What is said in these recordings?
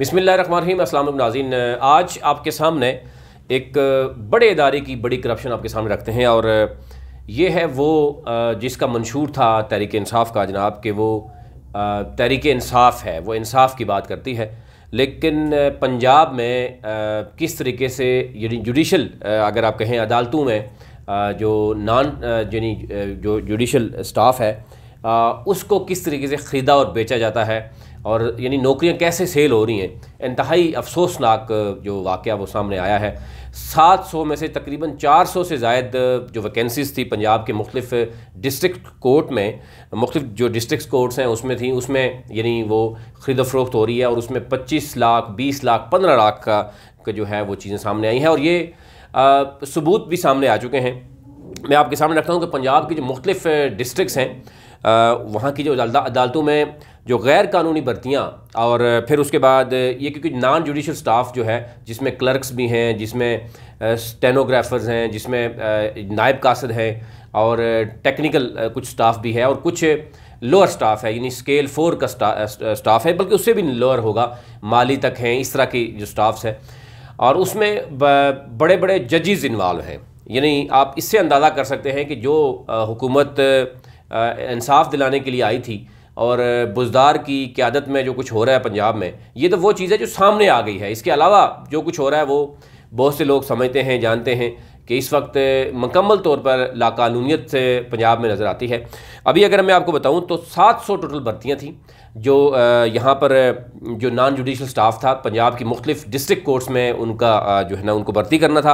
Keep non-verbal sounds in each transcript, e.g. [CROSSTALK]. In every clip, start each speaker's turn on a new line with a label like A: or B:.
A: रही असल नाजीन आज आपके सामने एक बड़े इदारे की बड़ी करप्शन आपके सामने रखते हैं और ये है वो जिसका मंशूर था तहरीक इसाफ का जनाब कि वो तहरीक इसाफ़ है वो इंसाफ की बात करती है लेकिन पंजाब में किस तरीके से यानी जुडिशल अगर आप कहें अदालतों में जो नान यानी जो जुडिशल स्टाफ है उसको किस तरीके से ख़रीदा और बेचा जाता है और यानी नौकरियां कैसे सेल हो रही हैं इंतहाई अफसोसनाक जो वाक़ वो सामने आया है 700 में से तकरीबन 400 से जायद जो वैकेंसीज थी पंजाब के मुख्तफ डिस्ट्रिक्ट कोर्ट में मुख्तफ जो डिस्ट्रिक्ट कोर्ट्स हैं उसमें थी उसमें यानी वो ख़रीद फरोख्त हो रही है और उसमें 25 लाख 20 लाख 15 लाख का, जो है वो चीज़ें सामने आई हैं और ये आ, सबूत भी सामने आ चुके हैं मैं आपके सामने रखता हूँ कि पंजाब की जो मुख्तफ डिस्ट्रिक्स हैं वहाँ की जो अदालतों में जो गैर कानूनी भर्तियाँ और फिर उसके बाद ये क्योंकि नॉन जुडिशल स्टाफ जो है जिसमें क्लर्क्स भी हैं जिसमें स्टेनोग्राफर्स हैं जिसमें नायब कासद हैं और टेक्निकल कुछ स्टाफ भी है और कुछ लोअर स्टाफ है यानी स्केल फोर का स्टाफ है बल्कि उससे भी लोअर होगा माली तक हैं इस तरह की जो स्टाफ्स हैं और उसमें बड़े बड़े जजेज़ इन्वॉल्व हैं यानी आप इससे अंदाज़ा कर सकते हैं कि जो हुकूमत इंसाफ दिलाने के लिए आई थी और बुजदार की क्यादत में जो कुछ हो रहा है पंजाब में ये तो वो चीज़ है जो सामने आ गई है इसके अलावा जो कुछ हो रहा है वो बहुत से लोग समझते हैं जानते हैं कि इस वक्त मकम्मल तौर पर लाकानूनीत से पंजाब में नज़र आती है अभी अगर मैं आपको बताऊं तो 700 टोटल भर्तियां थीं जो यहाँ पर जो नॉन जुडिशल स्टाफ था पंजाब की मुख्तलिफ डिस्ट्रिक्ट कोर्ट्स में उनका जो है ना उनको भर्ती करना था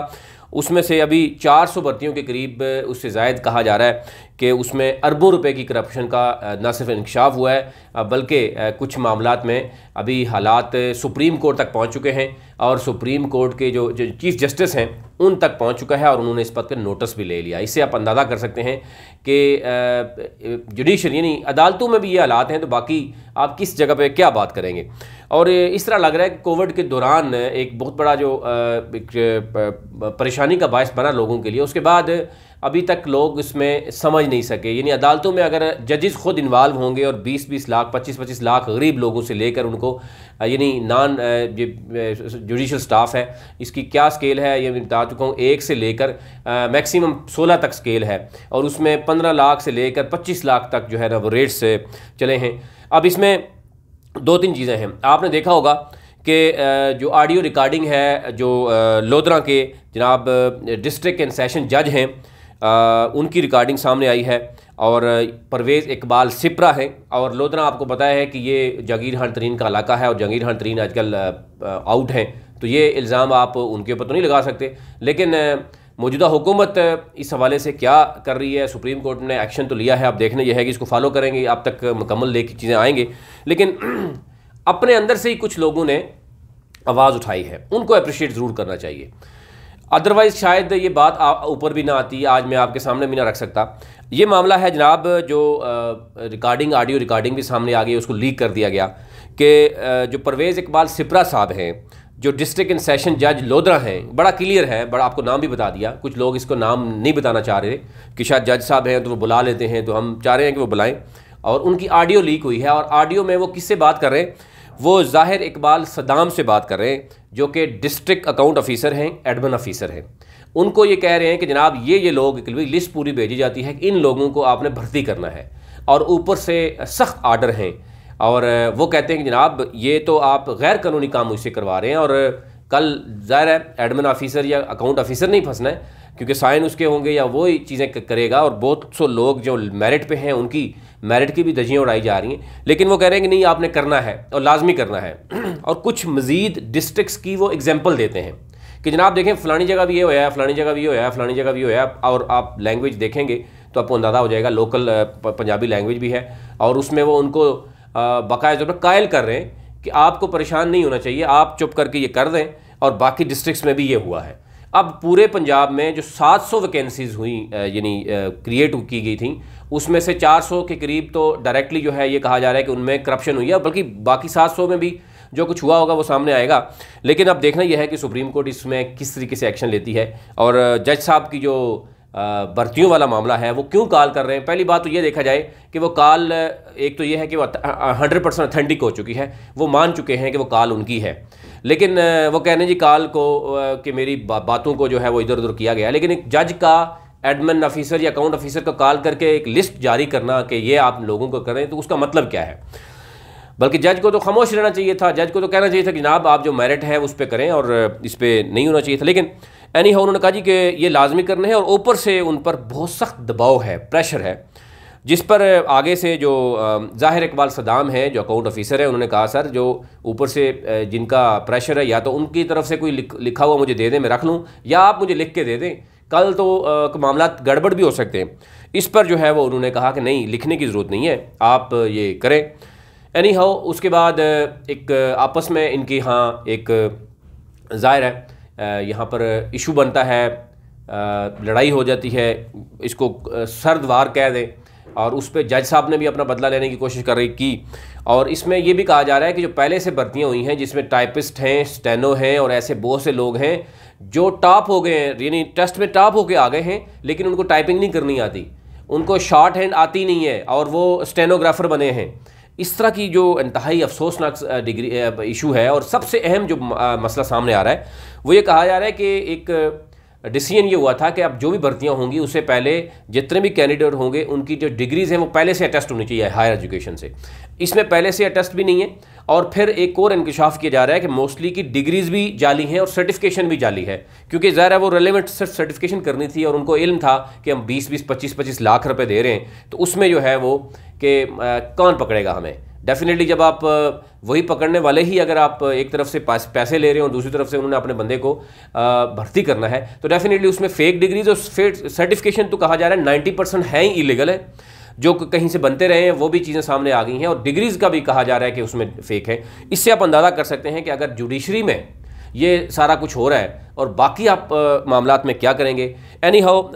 A: उसमें से अभी 400 भर्तियों के करीब उससे जायद कहा जा रहा है कि उसमें अरबों रुपए की करप्शन का न सिर्फ इंकशाफ हुआ है बल्कि कुछ मामलों में अभी हालात सुप्रीम कोर्ट तक पहुँच चुके हैं और सुप्रीम कोर्ट के जो जो चीफ जस्टिस हैं उन तक पहुंच चुका है और उन्होंने इस पद का नोटिस भी ले लिया इससे आप अंदाज़ा कर सकते हैं कि जुडिशल यानी अदालतों में भी ये हालात हैं तो बाकी आप किस जगह पे क्या बात करेंगे और इस तरह लग रहा है कि कोविड के दौरान एक बहुत बड़ा जो परेशानी का बायस बना लोगों के लिए उसके बाद अभी तक लोग इसमें समझ नहीं सके यानी अदालतों में अगर जजेस खुद इन्वाल्व होंगे और 20-20 लाख 25-25 लाख गरीब लोगों से लेकर उनको यानी नॉन जुडिशल स्टाफ है इसकी क्या स्केल है ये बता चुका हूँ एक से लेकर मैक्सिमम 16 तक स्केल है और उसमें 15 लाख से लेकर 25 लाख तक जो है ना वो रेट्स चले हैं अब इसमें दो तीन चीज़ें हैं आपने देखा होगा कि जो ऑडियो रिकॉर्डिंग है जो लोधरा के जनाब डिस्ट्रिक्ट एंड सेशन जज हैं उनकी रिकॉर्डिंग सामने आई है और परवेज़ इकबाल सिप्रा हैं और लोधना आपको पता है कि ये जगीर खान तरीन का इलाका है और जगीर खान तरीन आजकल आउट हैं तो ये इल्ज़ाम आप उनके ऊपर तो नहीं लगा सकते लेकिन मौजूदा हुकूमत इस हवाले से क्या कर रही है सुप्रीम कोर्ट ने एक्शन तो लिया है आप देखने यह है कि इसको फॉलो करेंगे आप तक मुकम्मल लेके चीज़ें आएंगे लेकिन [CLEARS THROAT] अपने अंदर से ही कुछ लोगों ने आवाज़ उठाई है उनको अप्रिशिएट ज़रूर करना चाहिए अदरवाइज़ शायद ये बात ऊपर भी ना आती आज मैं आपके सामने भी ना रख सकता ये मामला है जनाब जो रिकॉर्डिंग ऑडियो रिकॉर्डिंग भी सामने आ गई उसको लीक कर दिया गया कि जो परवेज़ इकबाल सिपरा साहब हैं जो डिस्ट्रिक्ट इन सेशन जज लोधरा हैं बड़ा क्लियर है बड़ा आपको नाम भी बता दिया कुछ लोग इसको नाम नहीं बताना चाह रहे कि शायद जज साहब हैं तो वो बुला लेते हैं तो हम चाह रहे हैं कि वो बुलाएं और उनकी ऑडियो लीक हुई है और ऑडियो में वो किससे बात कर रहे हैं वो ज़ाहिर इकबाल सदाम से बात कर रहे हैं जो कि डिस्ट्रिक्ट अकाउंट ऑफिसर हैं एडमिन ऑफिसर हैं उनको ये कह रहे हैं कि जनाब ये ये लोग लिस्ट पूरी भेजी जाती है कि इन लोगों को आपने भर्ती करना है और ऊपर से सख्त आर्डर हैं और वो कहते हैं कि जनाब ये तो आप गैर कानूनी काम उससे करवा रहे हैं और कल ज़ाहिर है एडमिन ऑफिसर या अकाउंट ऑफिसर नहीं फंसना है क्योंकि साइन उसके होंगे या वो ही चीज़ें करेगा और बहुत सो लोग जो मेरिट पे हैं उनकी मेरिट की भी धजियाँ उड़ाई जा रही हैं लेकिन वो कह रहे हैं कि नहीं आपने करना है और लाजमी करना है [CLEARS THROAT] और कुछ मज़ीद डिस्ट्रिक्स की वो एग्जाम्पल देते हैं कि जनाब देखें फ़लानी जगह भी ये होया है फ़लानी जगह भी ये होया है फ़लानी जगह भी होया है और आप लैंग्वेज देखेंगे तो आपको अंदाज़ा हो जाएगा लोकल पंजाबी लैंग्वेज भी है और उसमें वो उनको बाकायदा तौर पर कायल कर रहे हैं कि आपको परेशान नहीं होना चाहिए आप चुप करके ये कर दें और बाकी डिस्ट्रिक्स में भी ये हुआ है अब पूरे पंजाब में जो 700 वैकेंसीज हुई यानी क्रिएट की गई थी उसमें से 400 के करीब तो डायरेक्टली जो है ये कहा जा रहा है कि उनमें करप्शन हुई है बल्कि बाकी 700 में भी जो कुछ हुआ होगा वो सामने आएगा लेकिन अब देखना यह है कि सुप्रीम कोर्ट इसमें किस तरीके से एक्शन लेती है और जज साहब की जो भर्तियों वाला मामला है वो क्यों कॉल कर रहे हैं पहली बात तो ये देखा जाए कि वो कॉल एक तो ये है कि वो हंड्रेड परसेंट अथेंटिक हो चुकी है वो मान चुके हैं कि वो कॉल उनकी है लेकिन वो कह रहे हैं जी काल को कि मेरी बा, बातों को जो है वो इधर उधर किया गया लेकिन एक जज का एडमिन ऑफिसर या अकाउंट ऑफिसर को कॉल करके एक लिस्ट जारी करना कि ये आप लोगों को करें तो उसका मतलब क्या है बल्कि जज को तो खामोश रहना चाहिए था जज को तो कहना चाहिए था कि जनाब आप जो मेरिट है उस पर करें और इस पर नहीं होना चाहिए था लेकिन एनी हो उन्होंने कहा जी कि ये लाजमी करने हैं और ऊपर से उन पर बहुत सख्त दबाव है प्रेशर है जिस पर आगे से जो जाहिर इकबाल सदाम हैं जो अकाउंट ऑफिसर है उन्होंने कहा सर जो ऊपर से जिनका प्रेशर है या तो उनकी तरफ से कोई लिखा हुआ मुझे दे दें मैं रख लूँ या आप मुझे लिख के दे दें कल तो मामला गड़बड़ भी हो सकते हैं इस पर जो है वो उन्होंने कहा कि नहीं लिखने की ज़रूरत नहीं है आप ये करें एनी हाउ उसके बाद एक आपस में इनके यहाँ एक ज़ाहिर है यहाँ पर इशू बनता है लड़ाई हो जाती है इसको वार कह दें और उस पर जज साहब ने भी अपना बदला लेने की कोशिश कर रही की और इसमें यह भी कहा जा रहा है कि जो पहले से भर्तियाँ हुई हैं जिसमें टाइपिस्ट हैं स्टेनो हैं और ऐसे बहुत से लोग हैं जो टॉप हो गए हैं यानी टेस्ट में टॉप होकर आ गए हैं लेकिन उनको टाइपिंग नहीं करनी आती उनको शॉर्ट हैंड आती नहीं है और वो स्टेनोग्राफ़र बने हैं इस तरह की जो इंतहाई अफसोसनाक डिग्री इशू है और सबसे अहम जो मसला सामने आ रहा है वो ये कहा जा रहा है कि एक डिसीजन ये हुआ था कि अब जो भी भर्तियाँ होंगी उससे पहले जितने भी कैंडिडेट होंगे उनकी जो डिग्रीज़ हैं वो पहले से अटेस्ट होनी चाहिए हायर एजुकेशन से इसमें पहले से अटेस्ट भी नहीं है और फिर एक और इंकशाफ किया जा रहा है कि मोस्टली की डिग्रीज़ भी जाली हैं और सर्टिफिकेशन भी जाली है क्योंकि ज़ाहिर है वो रेलिवेंट सिर्फ सर्टिफिकेशन करनी थी और उनको इल्म था कि हम बीस बीस पच्चीस पच्चीस लाख रुपये दे रहे हैं तो उसमें जो है वो कि कौन पकड़ेगा हमें डेफिनेटली जब आप वही पकड़ने वाले ही अगर आप एक तरफ से पैसे ले रहे हो और दूसरी तरफ से उन्होंने अपने बंदे को भर्ती करना है तो डेफिनेटली उसमें फेक डिग्रीज और फेक सर्टिफिकेशन तो कहा जा रहा है नाइन्टी परसेंट है ही इलीगल है जो कहीं से बनते रहे हैं वो भी चीज़ें सामने आ गई हैं और डिग्रीज का भी कहा जा रहा है कि उसमें फेक है इससे आप अंदाज़ा कर सकते हैं कि अगर जुडिशरी में ये सारा कुछ हो रहा है और बाकी आप मामला में क्या करेंगे एनी हाउ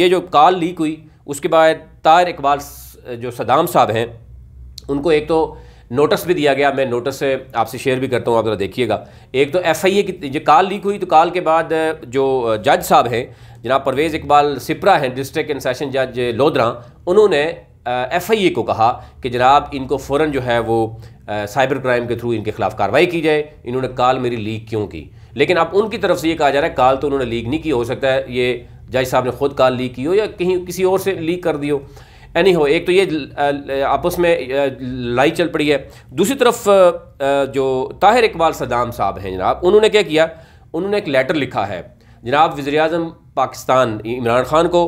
A: ये जो कॉल लीक हुई उसके बाद तार इकबाल जो सदाम साहब हैं उनको एक तो नोटिस भी दिया गया मैं नोटिस से आपसे शेयर भी करता हूँ आप ज़रा देखिएगा एक तो एफ आई ए की जो कॉल लीक हुई तो कॉल के बाद जो जज साहब हैं जनाब परवेज़ इकबाल सिप्रा हैं डिस्ट्रिक्ट एंड सेशन जज लोधरा उन्होंने एफ आई ए को कहा कि जनाब इनको फ़ौर जो है वो साइबर क्राइम के थ्रू इनके खिलाफ कार्रवाई की जाए इन्होंने कॉल मेरी लीक क्यों की लेकिन अब उनकी तरफ से ये कहा जा रहा है कॉल तो उन्होंने लीक नहीं की हो सकता है ये जज साहब ने खुद कॉल लीक की हो या कहीं किसी और से लीक कर दी हो एनी हो एक तो ये आपस में लड़ाई चल पड़ी है दूसरी तरफ जो ताहिर इकबाल सदाम साहब हैं जनाब उन्होंने क्या किया उन्होंने एक लेटर लिखा है जनाब वजर अजम पाकिस्तान इमरान ख़ान को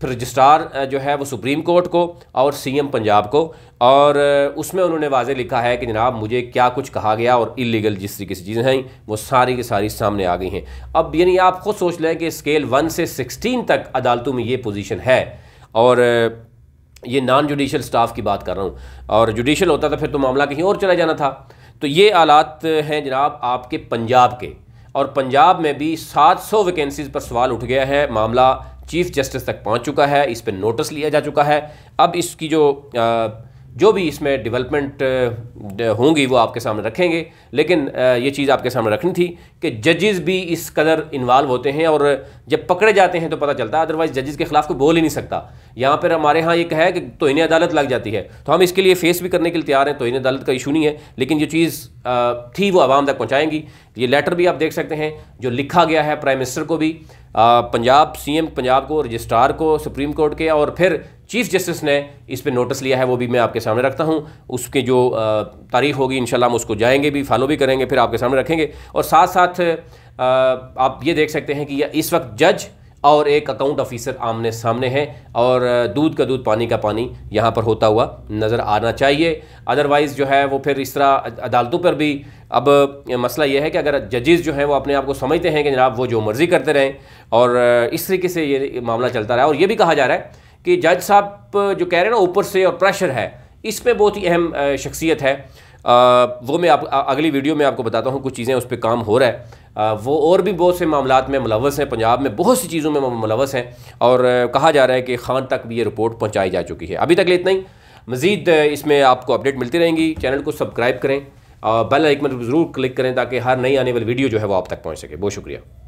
A: फिर रजिस्ट्रार जो है वो सुप्रीम कोर्ट को और सीएम पंजाब को और उसमें उन्होंने वाज लिखा है कि जनाब मुझे क्या कुछ कहा गया और इलीगल जिस तरीके से चीज़ें हैं वो सारी की सारी सामने आ गई हैं अब यानी आप खुद सोच लें कि स्केल वन से सिक्सटीन तक अदालतों में ये पोजीशन है और ये नॉन जुडिशल स्टाफ की बात कर रहा हूँ और जुडिशल होता था फिर तो मामला कहीं और चला जाना था तो ये आलात हैं जनाब आपके पंजाब के और पंजाब में भी 700 वैकेंसीज पर सवाल उठ गया है मामला चीफ जस्टिस तक पहुँच चुका है इस पर नोटिस लिया जा चुका है अब इसकी जो आ, जो भी इसमें डेवलपमेंट uh, होंगी वो आपके सामने रखेंगे लेकिन uh, ये चीज़ आपके सामने रखनी थी कि जजेस भी इस कदर इन्वाल्व होते हैं और जब पकड़े जाते हैं तो पता चलता है अदरवाइज़ जजेस के खिलाफ कोई बोल ही नहीं सकता यहाँ पर हमारे यहाँ ये कहा है कि तो इन्हें अदालत लग जाती है तो हम इसके लिए फेस भी करने के लिए तैयार हैं तो इन्हें अदालत का इशू नहीं है लेकिन जो चीज़ uh, थी वो आवाम तक पहुँचाएंगी ये लेटर भी आप देख सकते हैं जो लिखा गया है प्राइम मिनिस्टर को भी पंजाब सी पंजाब को रजिस्ट्रार को सुप्रीम कोर्ट के और फिर चीफ जस्टिस ने इस पर नोटिस लिया है वो भी मैं आपके सामने रखता हूँ उसकी जो तारीख होगी इन हम उसको जाएंगे भी फॉलो भी करेंगे फिर आपके सामने रखेंगे और साथ साथ आप ये देख सकते हैं कि इस वक्त जज और एक अकाउंट ऑफिसर आमने सामने हैं और दूध का दूध पानी का पानी यहाँ पर होता हुआ नज़र आना चाहिए अदरवाइज़ जो है वो फिर इस तरह अदालतों पर भी अब मसला यह है कि अगर जजेस जो हैं वो अपने आप को समझते हैं कि जनाब वो जो मर्ज़ी करते रहें और इस तरीके से ये मामला चलता रहा और ये भी कहा जा रहा है कि जज साहब जो कह रहे हैं ना ऊपर से और प्रेशर है इसमें बहुत ही अहम शख्सियत है आ, वो मैं आप अगली वीडियो में आपको बताता हूँ कुछ चीज़ें उस पर काम हो रहा है आ, वो और भी बहुत से मामला में मुलवस हैं पंजाब में बहुत सी चीज़ों में मुलवस हैं और कहा जा रहा है कि खान तक भी ये रिपोर्ट पहुँचाई जा चुकी है अभी तक लिए इतना ही मज़ीद इसमें आपको अपडेट मिलती रहेंगी चैनल को सब्सक्राइब करें बेल आइकन पर ज़रूर क्लिक करें ताकि हर नई आने वाली वीडियो जो है वो आप तक पहुँच सके बहुत शुक्रिया